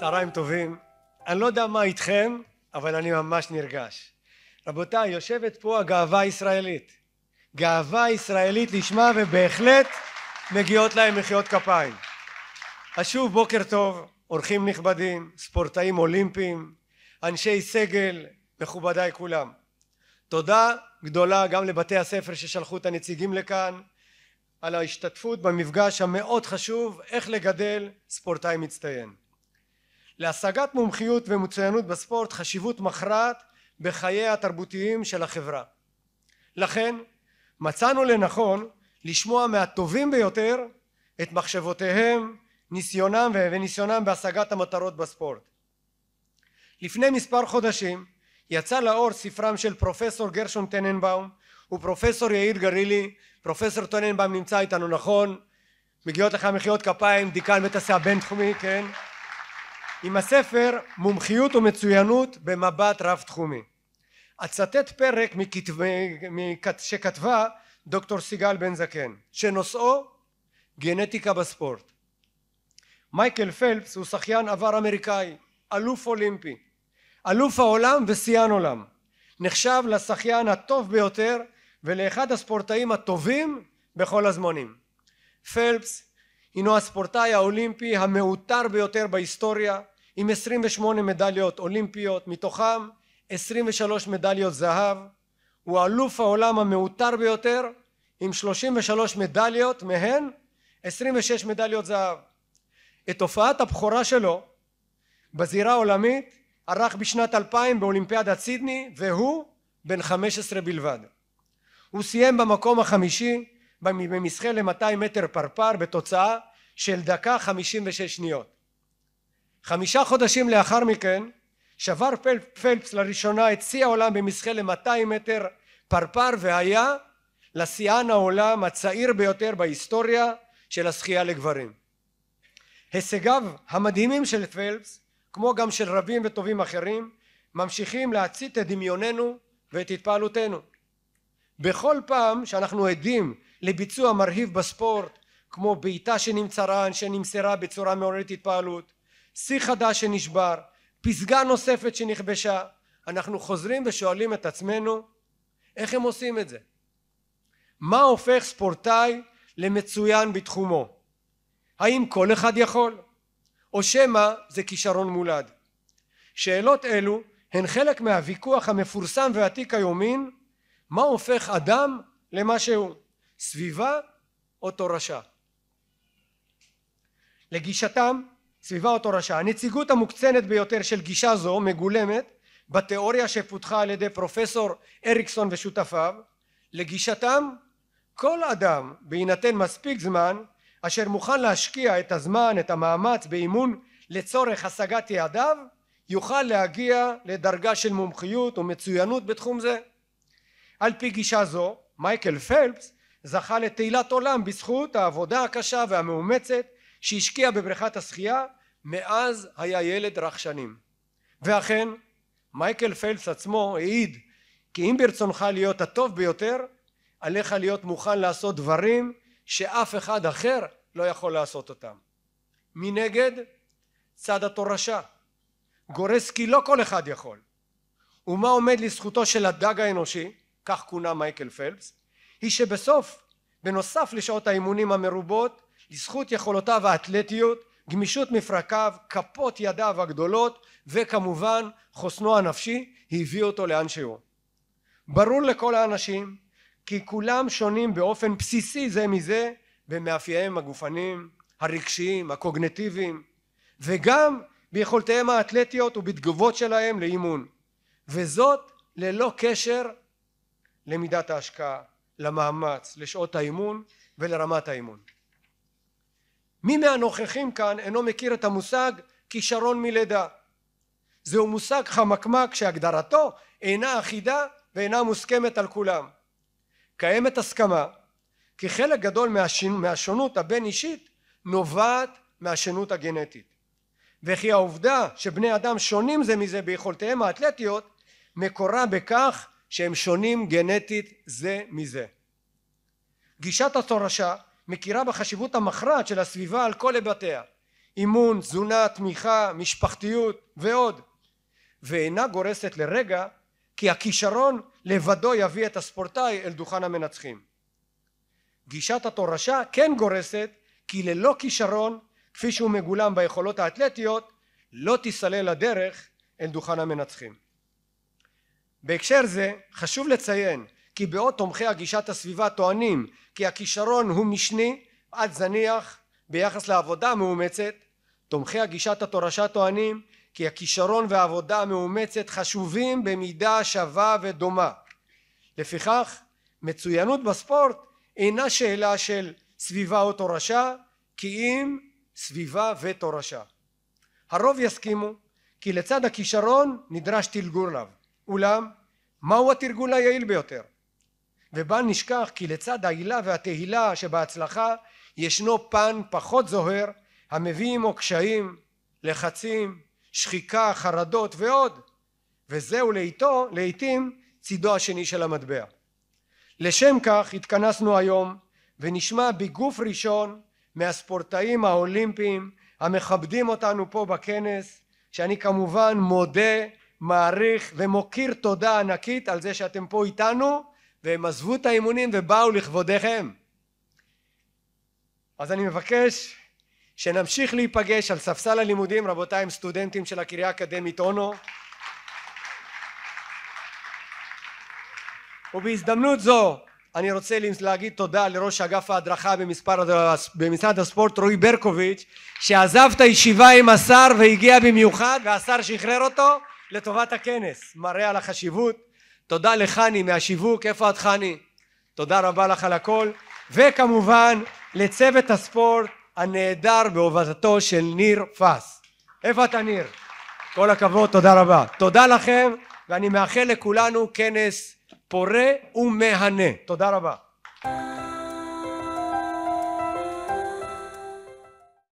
צהריים טובים. אני לא יודע מה איתכם, אבל אני ממש נרגש. רבותיי, יושבת פה הגאווה הישראלית. גאווה ישראלית לשמה, ובהחלט מגיעות להם מחיאות כפיים. אז שוב בוקר טוב, אורחים נכבדים, ספורטאים אולימפיים, אנשי סגל, מכובדיי כולם. תודה גדולה גם לבתי הספר ששלחו את הנציגים לכאן, על ההשתתפות במפגש המאוד חשוב איך לגדל ספורטאי מצטיין. להשגת מומחיות ומצוינות בספורט חשיבות מכרעת בחייה התרבותיים של החברה. לכן מצאנו לנכון לשמוע מהטובים ביותר את מחשבותיהם, ניסיונם וניסיונם בהשגת המטרות בספורט. לפני מספר חודשים יצא לאור ספרם של פרופסור גרשון טננבאום ופרופסור יאיר גרילי פרופסור טננבאום נמצא איתנו נכון מגיעות לך מחיאות כפיים דיקן בית הסיעה הבינתחומי, כן עם הספר מומחיות ומצוינות במבט רב תחומי. אצטט פרק מכתב... שכתבה דוקטור סיגל בן זקן שנושאו גנטיקה בספורט. מייקל פלפס הוא שחיין עבר אמריקאי, אלוף אולימפי, אלוף העולם ושיאן עולם, נחשב לשחיין הטוב ביותר ולאחד הספורטאים הטובים בכל הזמנים. פלפס הינו הספורטאי האולימפי המעוטר ביותר בהיסטוריה עם 28 מדליות אולימפיות מתוכם 23 מדליות זהב הוא אלוף העולם המעוטר ביותר עם 33 מדליות מהן 26 מדליות זהב את הופעת הבכורה שלו בזירה העולמית ערך בשנת 2000 באולימפיאדת סידני והוא בן 15 בלבד הוא סיים במקום החמישי במסחה ל-200 מטר פרפר בתוצאה של דקה 56 שניות חמישה חודשים לאחר מכן שבר פלפס לראשונה את שיא העולם במסחה ל-200 מטר פרפר והיה לשיאן העולם הצעיר ביותר בהיסטוריה של השחייה לגברים. הישגיו המדהימים של פלפס כמו גם של רבים וטובים אחרים ממשיכים להצית את דמיוננו ואת התפעלותנו. בכל פעם שאנחנו עדים לביצוע מרהיב בספורט כמו בעיטה שנמצרה, שנמסרה בצורה מעוררת התפעלות שיא חדש שנשבר, פסגה נוספת שנכבשה, אנחנו חוזרים ושואלים את עצמנו איך הם עושים את זה? מה הופך ספורטאי למצוין בתחומו? האם כל אחד יכול? או שמא זה כישרון מולד? שאלות אלו הן חלק מהוויכוח המפורסם ועתיק היומין מה הופך אדם למה שהוא סביבה או תורשה לגישתם סביבה אותו רשע. הנציגות המוקצנת ביותר של גישה זו מגולמת בתיאוריה שפותחה על ידי פרופסור אריקסון ושותפיו לגישתם כל אדם בהינתן מספיק זמן אשר מוכן להשקיע את הזמן את המאמץ באימון לצורך השגת יעדיו יוכל להגיע לדרגה של מומחיות ומצוינות בתחום זה על פי גישה זו מייקל פלפס זכה לתהילת עולם בזכות העבודה הקשה והמאומצת שהשקיע בבריכת השחייה מאז היה ילד רך שנים ואכן מייקל פלס עצמו העיד כי אם ברצונך להיות הטוב ביותר עליך להיות מוכן לעשות דברים שאף אחד אחר לא יכול לעשות אותם מנגד צד התורשה גורס כי לא כל אחד יכול ומה עומד לזכותו של הדג האנושי כך כונה מייקל פלפס היא שבסוף בנוסף לשעות האימונים המרובות לזכות יכולותיו האתלטיות, גמישות מפרקיו, כפות ידיו הגדולות וכמובן חוסנו הנפשי הביא אותו לאן שהוא. ברור לכל האנשים כי כולם שונים באופן בסיסי זה מזה במאפייהם הגופניים, הרגשיים, הקוגנטיביים וגם ביכולותיהם האתלטיות ובתגובות שלהם לאימון וזאת ללא קשר למידת ההשקעה, למאמץ, לשעות האימון ולרמת האימון. מי מהנוכחים כאן אינו מכיר את המושג כישרון מלידה זהו מושג חמקמק שהגדרתו אינה אחידה ואינה מוסכמת על כולם קיימת הסכמה כי חלק גדול מהשונות הבין אישית נובעת מהשונות הגנטית וכי העובדה שבני אדם שונים זה מזה ביכולותיהם האתלטיות מקורה בכך שהם שונים גנטית זה מזה גישת התורשה מכירה בחשיבות המכרעת של הסביבה על כל היבטיה אימון, תזונה, תמיכה, משפחתיות ועוד ואינה גורסת לרגע כי הכישרון לבדו יביא את הספורטאי אל דוכן המנצחים. גישת התורשה כן גורסת כי ללא כישרון כפי שהוא מגולם ביכולות האתלטיות לא תיסלל הדרך אל דוכן המנצחים. בהקשר זה חשוב לציין כי בעוד תומכי הגישת הסביבה טוענים כי הכישרון הוא משני עד זניח ביחס לעבודה המאומצת תומכי הגישת התורשה טוענים כי הכישרון והעבודה המאומצת חשובים במידה שווה ודומה לפיכך מצוינות בספורט אינה שאלה של סביבה או תורשה כי אם סביבה ותורשה הרוב יסכימו כי לצד הכישרון נדרש תלגור לב אולם מהו התרגול היעיל ביותר ובל נשכח כי לצד העילה והתהילה שבהצלחה ישנו פן פחות זוהר המביא עמו קשיים, לחצים, שחיקה, חרדות ועוד וזהו לעיתו, לעיתים צידו השני של המטבע. לשם כך התכנסנו היום ונשמע בגוף ראשון מהספורטאים האולימפיים המכבדים אותנו פה בכנס שאני כמובן מודה, מעריך ומוקיר תודה ענקית על זה שאתם פה איתנו והם עזבו את האימונים ובאו לכבודיכם. אז אני מבקש שנמשיך להיפגש על ספסל הלימודים רבותיי עם סטודנטים של הקריה האקדמית אונו ובהזדמנות זו אני רוצה להגיד תודה לראש אגף ההדרכה במשרד הספורט רועי ברקוביץ' שעזב את הישיבה עם השר והגיע במיוחד והשר שחרר אותו לטובת הכנס מראה על החשיבות תודה לחני מהשיווק, איפה את חני? תודה רבה לך על הכל, וכמובן לצוות הספורט הנהדר בהובדתו של ניר פס. איפה אתה ניר? כל הכבוד, תודה רבה. תודה לכם, ואני מאחל לכולנו כנס פורה ומהנה. תודה רבה.